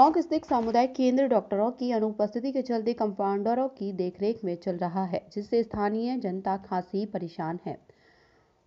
टोंक स्थित सामुदायिक केंद्र डॉक्टरों की अनुपस्थिति के चलते कंपाउंडरों की देखरेख में चल रहा है जिससे स्थानीय जनता खासी परेशान है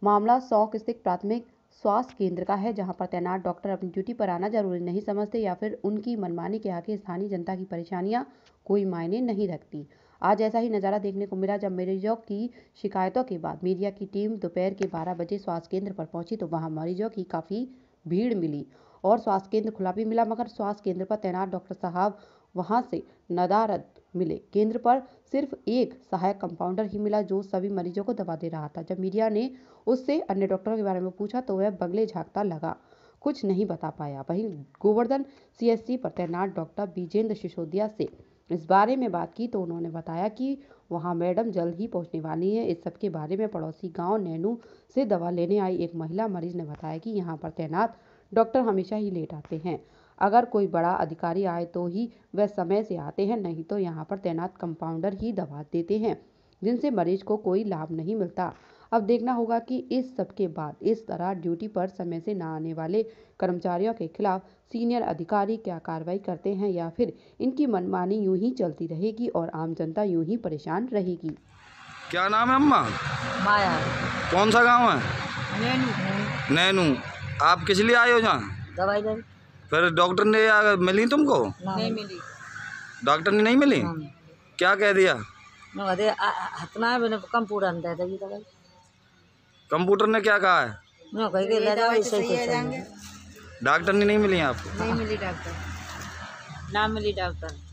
मामला सौंक स्थित प्राथमिक स्वास्थ्य केंद्र का है जहां पर तैनात डॉक्टर अपनी ड्यूटी पर आना जरूरी नहीं समझते या फिर उनकी मनमानी के आगे स्थानीय जनता की परेशानियां कोई मायने नहीं रखती आज ऐसा ही नज़ारा देखने को मिला जब मरीजों की शिकायतों के बाद मीडिया की टीम दोपहर के 12 बजे स्वास्थ्य केंद्र पर पहुंची तो वहां मरीजों की काफ़ी भीड़ मिली और स्वास्थ्य केंद्र खुला भी मिला मगर स्वास्थ्य केंद्र पर तैनात डॉक्टर साहब वहाँ से नदारद मिले केंद्र पर सिर्फ एक सहायक कंपाउंडर ही मिला जो सभी मरीजों को दवा दे रहा था जब मीडिया ने उससे अन्य डॉक्टरों के बारे में पूछा तो वह बगले झाँकता लगा कुछ नहीं बता पाया वहीं गोवर्धन सीएससी पर तैनात डॉक्टर बीजेंद्र सिसोदिया से इस बारे में बात की तो उन्होंने बताया कि वहां मैडम जल्द ही पहुंचने वाली है इस सब के बारे में पड़ोसी गांव नैनू से दवा लेने आई एक महिला मरीज ने बताया कि यहां पर तैनात डॉक्टर हमेशा ही लेट आते हैं अगर कोई बड़ा अधिकारी आए तो ही वह समय से आते हैं नहीं तो यहाँ पर तैनात कंपाउंडर ही दबा देते हैं जिनसे मरीज को कोई लाभ नहीं मिलता अब देखना होगा कि इस सब के बाद इस तरह ड्यूटी पर समय से न आने वाले कर्मचारियों के खिलाफ सीनियर अधिकारी क्या कार्रवाई करते हैं या फिर इनकी मनमानी यूं ही चलती रहेगी और आम जनता यूं ही परेशान रहेगी क्या नाम है अम्मा माया कौन सा गाँव है नैनू आप किस लिए आए हो जहाँ फिर डॉक्टर ने मिली तुमको नहीं मिली डॉक्टर ने नहीं मिली नहीं। क्या कह दिया कंप्यूटर कंप्यूटर ने क्या कहा है डॉक्टर ने नहीं मिली आपको नहीं मिली डॉक्टर ना मिली डॉक्टर